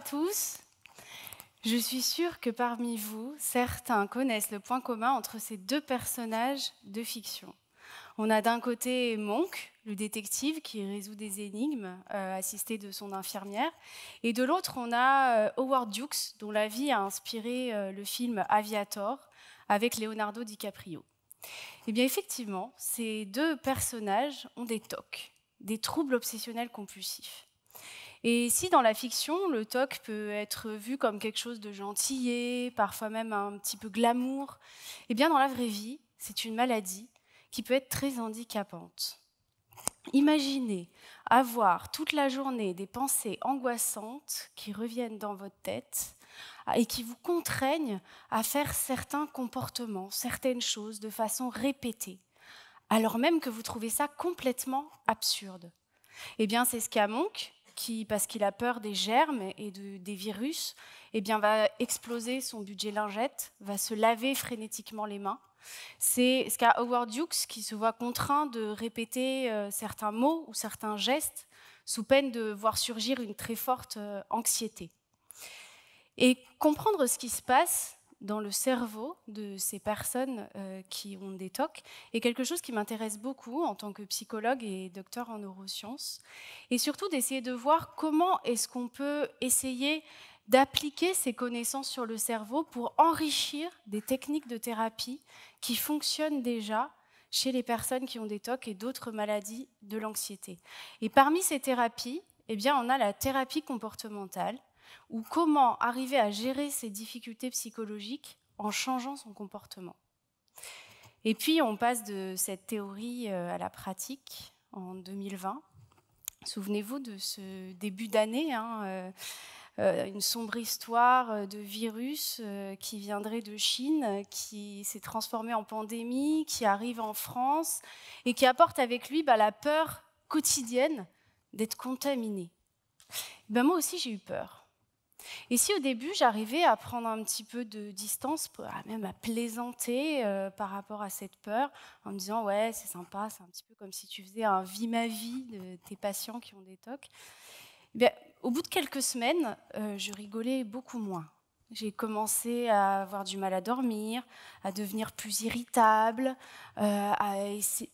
tous. Je suis sûre que parmi vous, certains connaissent le point commun entre ces deux personnages de fiction. On a d'un côté Monk, le détective qui résout des énigmes, euh, assisté de son infirmière, et de l'autre, on a euh, Howard Dukes, dont la vie a inspiré euh, le film Aviator avec Leonardo DiCaprio. Eh bien, effectivement, ces deux personnages ont des tocs, des troubles obsessionnels compulsifs. Et si dans la fiction, le toc peut être vu comme quelque chose de et parfois même un petit peu glamour, eh bien dans la vraie vie, c'est une maladie qui peut être très handicapante. Imaginez avoir toute la journée des pensées angoissantes qui reviennent dans votre tête ah, et qui vous contraignent à faire certains comportements, certaines choses de façon répétée, alors même que vous trouvez ça complètement absurde. Eh bien, c'est ce qu'a Monk qui, parce qu'il a peur des germes et des virus, eh bien, va exploser son budget lingette, va se laver frénétiquement les mains. C'est ce qu'a Howard Hughes qui se voit contraint de répéter euh, certains mots ou certains gestes sous peine de voir surgir une très forte euh, anxiété. Et comprendre ce qui se passe, dans le cerveau de ces personnes euh, qui ont des TOC est quelque chose qui m'intéresse beaucoup en tant que psychologue et docteur en neurosciences, et surtout d'essayer de voir comment est-ce qu'on peut essayer d'appliquer ces connaissances sur le cerveau pour enrichir des techniques de thérapie qui fonctionnent déjà chez les personnes qui ont des TOC et d'autres maladies de l'anxiété. Et parmi ces thérapies, eh bien, on a la thérapie comportementale, ou comment arriver à gérer ses difficultés psychologiques en changeant son comportement. Et puis on passe de cette théorie euh, à la pratique en 2020. Souvenez-vous de ce début d'année, hein, euh, euh, une sombre histoire de virus qui viendrait de Chine, qui s'est transformé en pandémie, qui arrive en France et qui apporte avec lui bah, la peur quotidienne d'être contaminé. Ben moi aussi, j'ai eu peur. Et si au début j'arrivais à prendre un petit peu de distance, même à plaisanter euh, par rapport à cette peur, en me disant ouais c'est sympa, c'est un petit peu comme si tu faisais un vie ma vie de tes patients qui ont des tocs, eh au bout de quelques semaines, euh, je rigolais beaucoup moins. J'ai commencé à avoir du mal à dormir, à devenir plus irritable, euh, à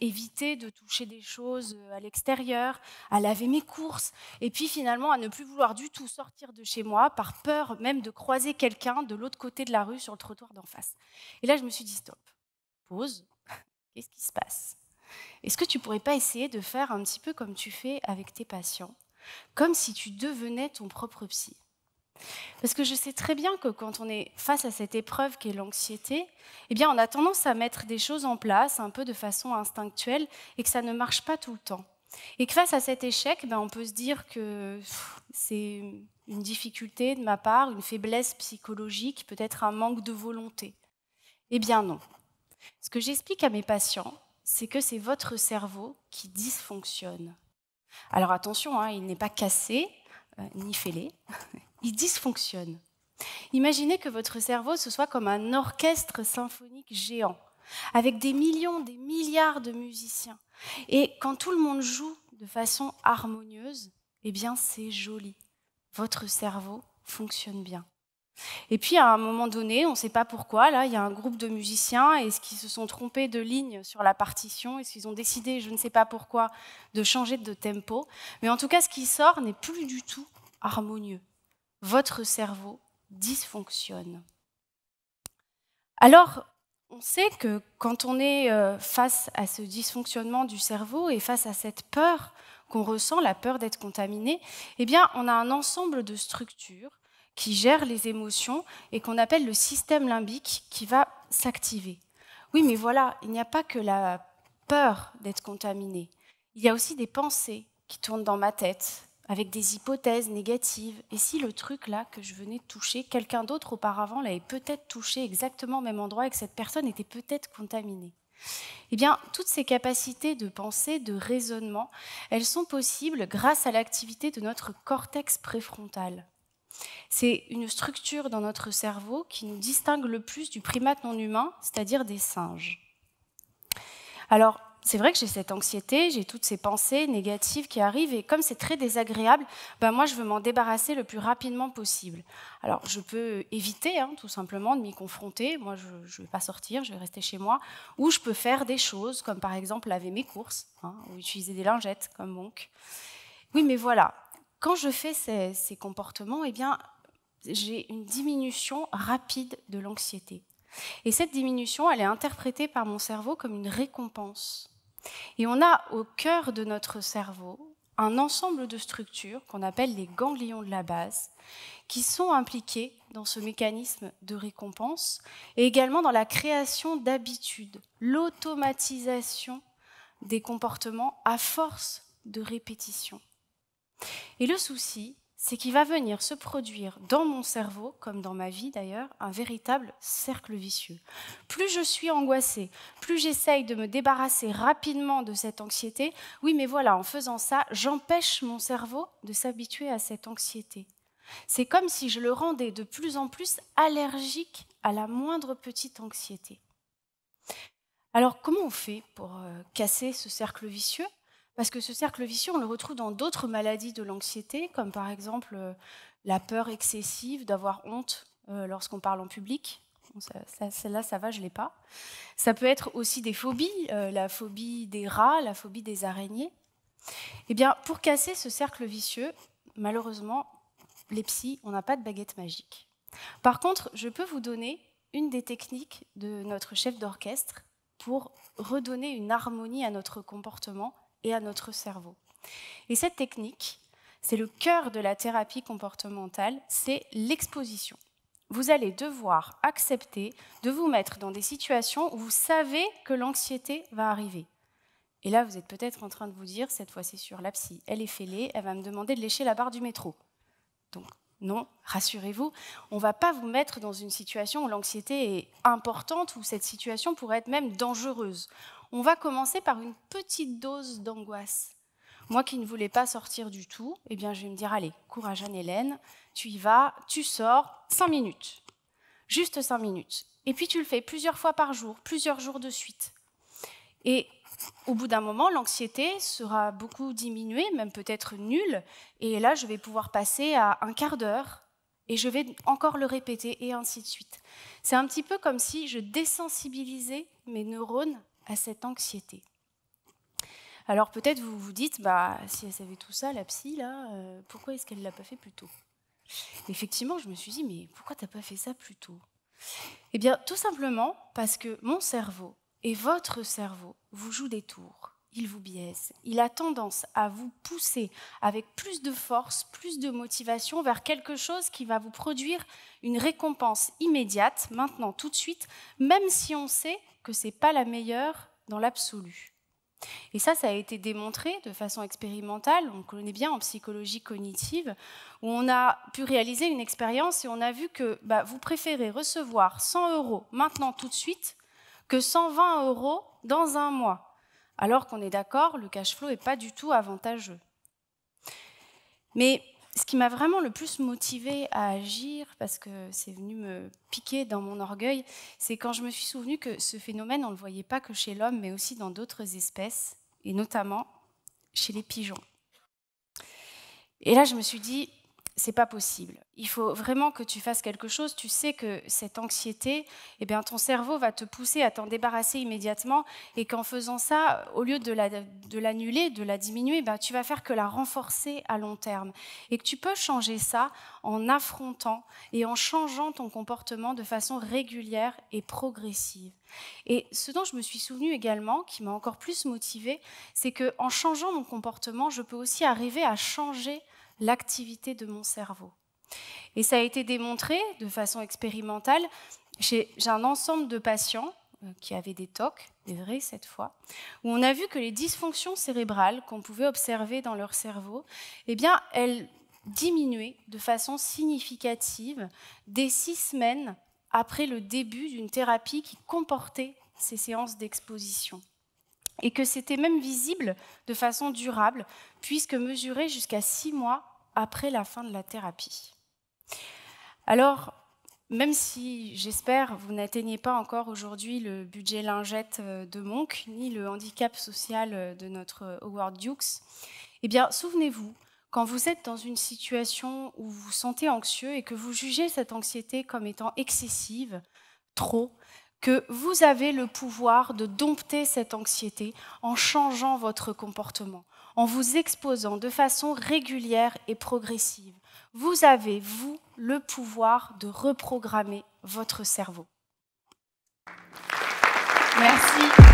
éviter de toucher des choses euh, à l'extérieur, à laver mes courses, et puis finalement à ne plus vouloir du tout sortir de chez moi par peur même de croiser quelqu'un de l'autre côté de la rue sur le trottoir d'en face. Et là, je me suis dit, stop, pause, qu'est-ce qui se passe Est-ce que tu pourrais pas essayer de faire un petit peu comme tu fais avec tes patients, comme si tu devenais ton propre psy parce que je sais très bien que quand on est face à cette épreuve qu'est l'anxiété, eh bien, on a tendance à mettre des choses en place un peu de façon instinctuelle et que ça ne marche pas tout le temps. Et que face à cet échec, ben, on peut se dire que c'est une difficulté de ma part, une faiblesse psychologique, peut-être un manque de volonté. Eh bien non. Ce que j'explique à mes patients, c'est que c'est votre cerveau qui dysfonctionne. Alors attention, hein, il n'est pas cassé, euh, ni fêlé, il dysfonctionne. Imaginez que votre cerveau, ce soit comme un orchestre symphonique géant, avec des millions, des milliards de musiciens. Et quand tout le monde joue de façon harmonieuse, eh bien c'est joli. Votre cerveau fonctionne bien. Et puis à un moment donné, on ne sait pas pourquoi, là, il y a un groupe de musiciens, est-ce qu'ils se sont trompés de ligne sur la partition, est-ce qu'ils ont décidé, je ne sais pas pourquoi, de changer de tempo, mais en tout cas, ce qui sort n'est plus du tout harmonieux votre cerveau dysfonctionne. Alors, on sait que quand on est euh, face à ce dysfonctionnement du cerveau et face à cette peur qu'on ressent, la peur d'être contaminé, eh bien, on a un ensemble de structures qui gèrent les émotions et qu'on appelle le système limbique qui va s'activer. Oui, mais voilà, il n'y a pas que la peur d'être contaminé. Il y a aussi des pensées qui tournent dans ma tête, avec des hypothèses négatives. Et si le truc là que je venais de toucher, quelqu'un d'autre auparavant l'avait peut-être touché exactement au même endroit et que cette personne était peut-être contaminée eh bien, toutes ces capacités de pensée, de raisonnement, elles sont possibles grâce à l'activité de notre cortex préfrontal. C'est une structure dans notre cerveau qui nous distingue le plus du primate non humain, c'est-à-dire des singes. Alors, c'est vrai que j'ai cette anxiété, j'ai toutes ces pensées négatives qui arrivent et comme c'est très désagréable, ben moi je veux m'en débarrasser le plus rapidement possible. Alors je peux éviter hein, tout simplement de m'y confronter, moi je ne vais pas sortir, je vais rester chez moi, ou je peux faire des choses comme par exemple laver mes courses hein, ou utiliser des lingettes comme Monk. Oui mais voilà, quand je fais ces, ces comportements, eh bien j'ai une diminution rapide de l'anxiété. Et cette diminution, elle est interprétée par mon cerveau comme une récompense. Et on a au cœur de notre cerveau un ensemble de structures qu'on appelle les ganglions de la base, qui sont impliqués dans ce mécanisme de récompense et également dans la création d'habitudes, l'automatisation des comportements à force de répétition. Et le souci, c'est qu'il va venir se produire dans mon cerveau, comme dans ma vie d'ailleurs, un véritable cercle vicieux. Plus je suis angoissée, plus j'essaye de me débarrasser rapidement de cette anxiété, oui mais voilà, en faisant ça, j'empêche mon cerveau de s'habituer à cette anxiété. C'est comme si je le rendais de plus en plus allergique à la moindre petite anxiété. Alors comment on fait pour euh, casser ce cercle vicieux parce que ce cercle vicieux, on le retrouve dans d'autres maladies de l'anxiété, comme par exemple euh, la peur excessive d'avoir honte euh, lorsqu'on parle en public. Celle-là, ça va, je ne l'ai pas. Ça peut être aussi des phobies, euh, la phobie des rats, la phobie des araignées. Eh bien, pour casser ce cercle vicieux, malheureusement, les psys, on n'a pas de baguette magique. Par contre, je peux vous donner une des techniques de notre chef d'orchestre pour redonner une harmonie à notre comportement et à notre cerveau. Et cette technique, c'est le cœur de la thérapie comportementale, c'est l'exposition. Vous allez devoir accepter de vous mettre dans des situations où vous savez que l'anxiété va arriver. Et là, vous êtes peut-être en train de vous dire, cette fois c'est sur la psy, elle est fêlée, elle va me demander de lécher la barre du métro. Donc non, rassurez-vous, on ne va pas vous mettre dans une situation où l'anxiété est importante, où cette situation pourrait être même dangereuse on va commencer par une petite dose d'angoisse. Moi qui ne voulais pas sortir du tout, eh bien je vais me dire allez, courage Anne-Hélène, tu y vas, tu sors, cinq minutes. Juste cinq minutes. Et puis tu le fais plusieurs fois par jour, plusieurs jours de suite. Et au bout d'un moment, l'anxiété sera beaucoup diminuée, même peut-être nulle, et là je vais pouvoir passer à un quart d'heure, et je vais encore le répéter, et ainsi de suite. C'est un petit peu comme si je désensibilisais mes neurones à cette anxiété. Alors peut-être vous vous dites, bah, si elle savait tout ça, la psy, euh, pourquoi est-ce qu'elle ne l'a pas fait plus tôt Effectivement, je me suis dit, mais pourquoi t'as pas fait ça plus tôt Eh bien, tout simplement parce que mon cerveau et votre cerveau vous jouent des tours. Il vous biaise. Il a tendance à vous pousser avec plus de force, plus de motivation vers quelque chose qui va vous produire une récompense immédiate, maintenant, tout de suite, même si on sait que ce n'est pas la meilleure dans l'absolu. Et ça, ça a été démontré de façon expérimentale, on connaît bien en psychologie cognitive, où on a pu réaliser une expérience et on a vu que bah, vous préférez recevoir 100 euros maintenant tout de suite que 120 euros dans un mois. Alors qu'on est d'accord, le cash flow n'est pas du tout avantageux. Mais ce qui m'a vraiment le plus motivée à agir, parce que c'est venu me piquer dans mon orgueil, c'est quand je me suis souvenu que ce phénomène, on ne le voyait pas que chez l'homme, mais aussi dans d'autres espèces, et notamment chez les pigeons. Et là, je me suis dit, c'est pas possible. Il faut vraiment que tu fasses quelque chose. Tu sais que cette anxiété, eh bien, ton cerveau va te pousser à t'en débarrasser immédiatement et qu'en faisant ça, au lieu de l'annuler, de, la diminuer, tu eh tu vas faire que la renforcer à long terme. Et que tu peux changer ça en affrontant et en changeant ton comportement de façon régulière et progressive. Et ce dont je me suis souvenu également, qui m'a encore plus motivée, c'est qu'en changeant mon comportement, je peux aussi arriver à changer l'activité de mon cerveau. Et ça a été démontré de façon expérimentale chez un ensemble de patients euh, qui avaient des TOC, des vrais cette fois, où on a vu que les dysfonctions cérébrales qu'on pouvait observer dans leur cerveau, eh bien, elles diminuaient de façon significative dès six semaines après le début d'une thérapie qui comportait ces séances d'exposition. Et que c'était même visible de façon durable, puisque mesuré jusqu'à six mois après la fin de la thérapie. Alors, même si, j'espère, vous n'atteignez pas encore aujourd'hui le budget lingette euh, de Monk, ni le handicap social euh, de notre euh, Howard Dukes, eh bien, souvenez-vous, quand vous êtes dans une situation où vous vous sentez anxieux et que vous jugez cette anxiété comme étant excessive, trop, que vous avez le pouvoir de dompter cette anxiété en changeant votre comportement, en vous exposant de façon régulière et progressive. Vous avez, vous, le pouvoir de reprogrammer votre cerveau. Merci.